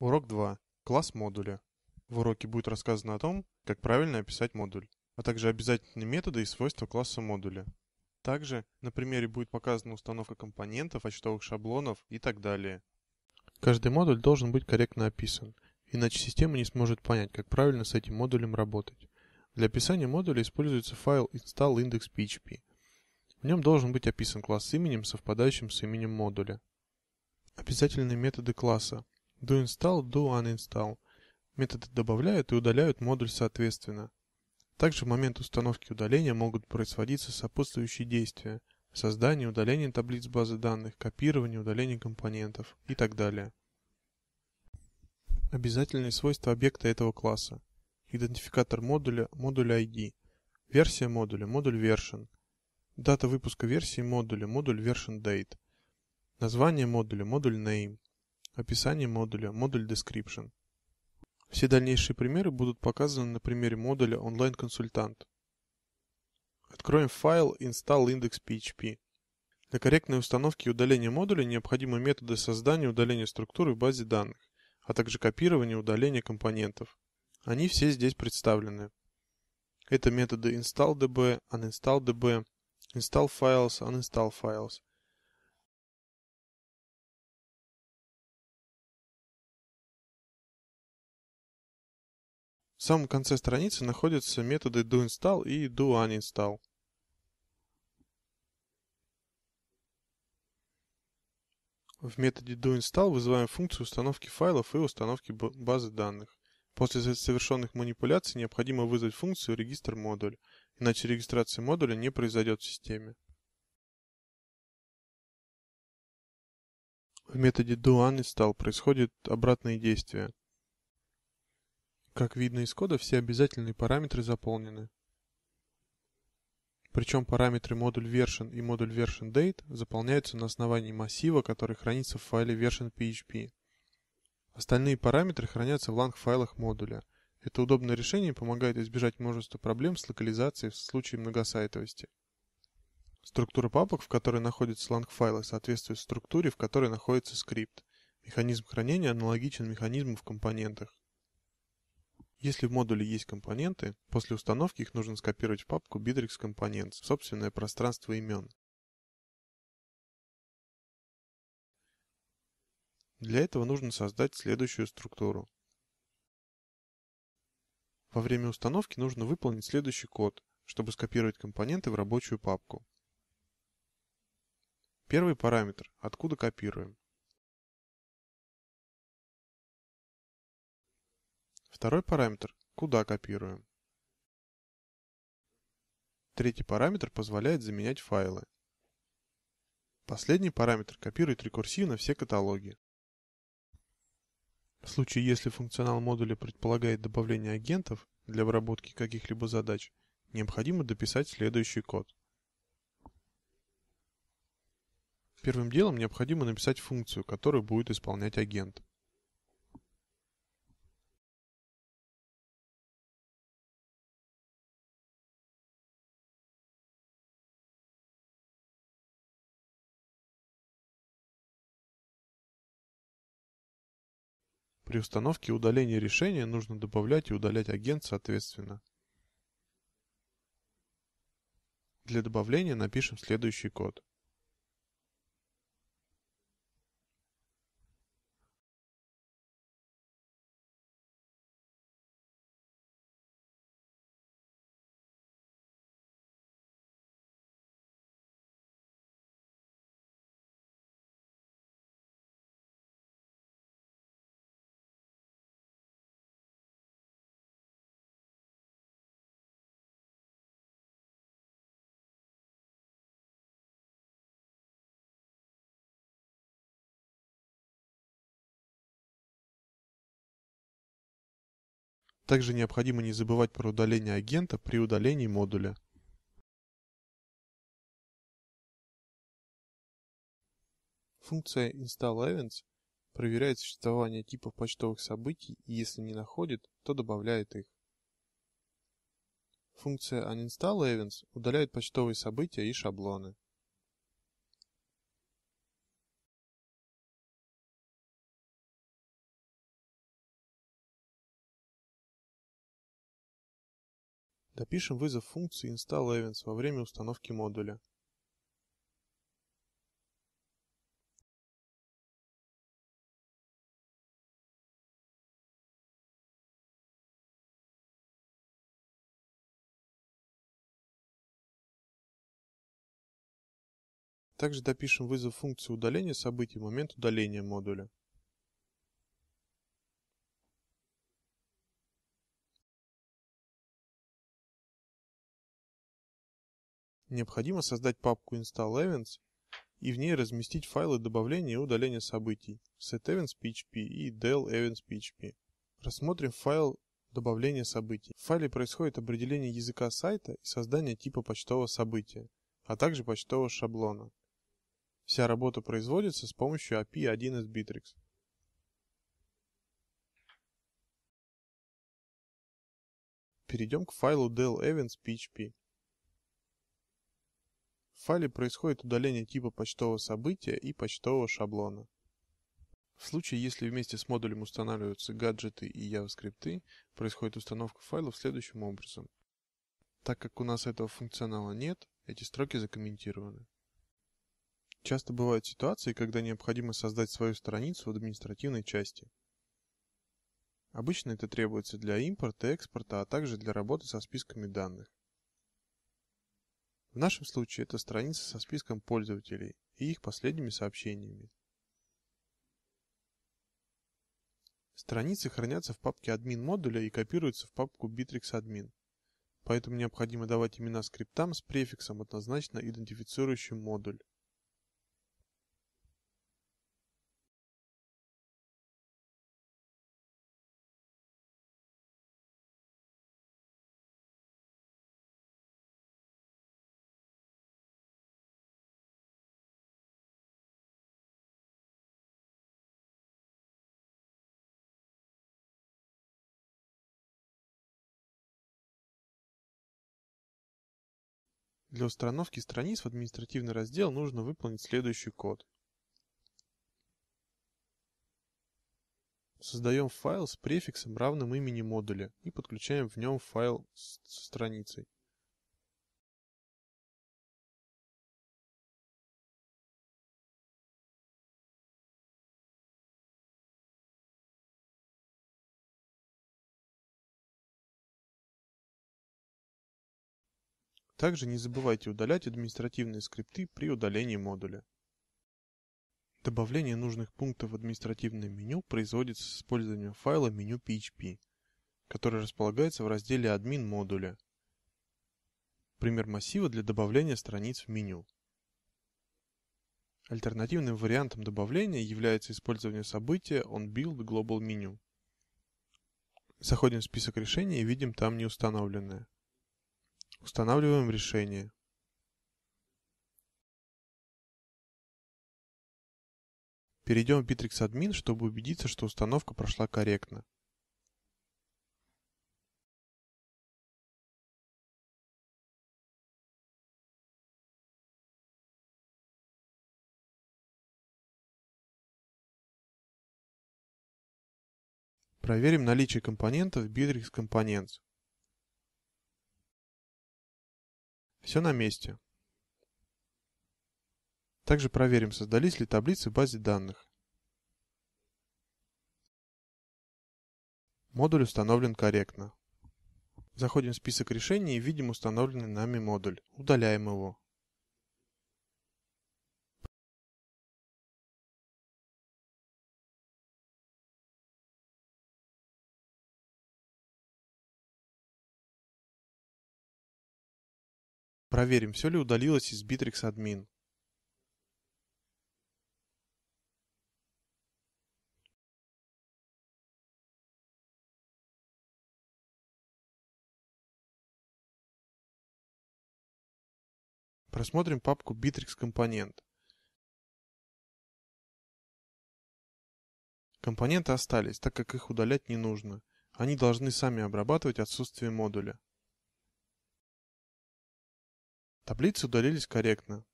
Урок 2. Класс модуля. В уроке будет рассказано о том, как правильно описать модуль, а также обязательные методы и свойства класса модуля. Также на примере будет показана установка компонентов, очтовых шаблонов и так далее. Каждый модуль должен быть корректно описан, иначе система не сможет понять, как правильно с этим модулем работать. Для описания модуля используется файл install index.php. В нем должен быть описан класс с именем, совпадающим с именем модуля. Обязательные методы класса doInstall, doUninstall. Методы добавляют и удаляют модуль соответственно. Также в момент установки удаления могут производиться сопутствующие действия – создание, удаление таблиц базы данных, копирование, удаление компонентов и так далее. Обязательные свойства объекта этого класса. Идентификатор модуля – модуль ID. Версия модуля – модуль version. Дата выпуска версии модуля – модуль version date. Название модуля – модуль name. Описание модуля. Модуль Description. Все дальнейшие примеры будут показаны на примере модуля онлайн-консультант. Откроем файл install index.php. Для корректной установки и удаления модуля необходимы методы создания и удаления структуры в базе данных, а также копирования и удаления компонентов. Они все здесь представлены. Это методы install.db, uninstall.db, install files, uninstall files – В самом конце страницы находятся методы doInstall и doUninstall. В методе doInstall вызываем функцию установки файлов и установки базы данных. После совершенных манипуляций необходимо вызвать функцию регистр модуль, иначе регистрация модуля не произойдет в системе. В методе doUninstall происходит обратные действия. Как видно из кода, все обязательные параметры заполнены. Причем параметры модуль version и модуль version date заполняются на основании массива, который хранится в файле version.php. Остальные параметры хранятся в lang-файлах модуля. Это удобное решение помогает избежать множества проблем с локализацией в случае многосайтовости. Структура папок, в которой находятся lang-файлы, соответствует структуре, в которой находится скрипт. Механизм хранения аналогичен механизму в компонентах. Если в модуле есть компоненты, после установки их нужно скопировать в папку Bittrex Components, собственное пространство имен. Для этого нужно создать следующую структуру. Во время установки нужно выполнить следующий код, чтобы скопировать компоненты в рабочую папку. Первый параметр – откуда копируем. Второй параметр – куда копируем. Третий параметр позволяет заменять файлы. Последний параметр копирует рекурсивно все каталоги. В случае, если функционал модуля предполагает добавление агентов для обработки каких-либо задач, необходимо дописать следующий код. Первым делом необходимо написать функцию, которую будет исполнять агент. При установке удаления решения нужно добавлять и удалять агент соответственно. Для добавления напишем следующий код. Также необходимо не забывать про удаление агента при удалении модуля Функция install_events проверяет существование типов почтовых событий и если не находит, то добавляет их. Функция uninstall events удаляет почтовые события и шаблоны. Допишем вызов функции install events во время установки модуля. Также допишем вызов функции удаления событий в момент удаления модуля. Необходимо создать папку install events и в ней разместить файлы добавления и удаления событий setEvents.php и del.events.php. Рассмотрим файл добавления событий. В файле происходит определение языка сайта и создание типа почтового события, а также почтового шаблона. Вся работа производится с помощью API 1 из Bittrex. Перейдем к файлу del.events.php. В файле происходит удаление типа почтового события и почтового шаблона. В случае, если вместе с модулем устанавливаются гаджеты и JavaScript, происходит установка файлов следующим образом. Так как у нас этого функционала нет, эти строки закомментированы. Часто бывают ситуации, когда необходимо создать свою страницу в административной части. Обычно это требуется для импорта, экспорта, а также для работы со списками данных. В нашем случае это страница со списком пользователей и их последними сообщениями. Страницы хранятся в папке админ модуля и копируются в папку Bittrex Admin. Поэтому необходимо давать имена скриптам с префиксом, однозначно идентифицирующим модуль. Для установки страниц в административный раздел нужно выполнить следующий код. Создаем файл с префиксом равным имени модуля и подключаем в нем файл с страницей. Также не забывайте удалять административные скрипты при удалении модуля. Добавление нужных пунктов в административное меню производится с использованием файла меню PHP, который располагается в разделе «Админ модуля». Пример массива для добавления страниц в меню. Альтернативным вариантом добавления является использование события onBuildGlobalMenu. Заходим в список решений и видим там неустановленное. Устанавливаем решение Перейдем в Bittrex Admin, чтобы убедиться, что установка прошла корректно. Проверим наличие компонентов Bittrex Components. Все на месте. Также проверим, создались ли таблицы в базе данных. Модуль установлен корректно. Заходим в список решений и видим установленный нами модуль. Удаляем его. Проверим, все ли удалилось из Bittrex админ. Просмотрим папку Bittrex компонент. Компоненты остались, так как их удалять не нужно. Они должны сами обрабатывать отсутствие модуля. Таблицы удалились корректно.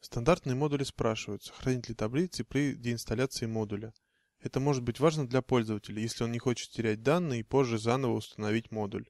Стандартные модули спрашивают, сохранить ли таблицы при деинсталляции модуля. Это может быть важно для пользователя, если он не хочет терять данные и позже заново установить модуль.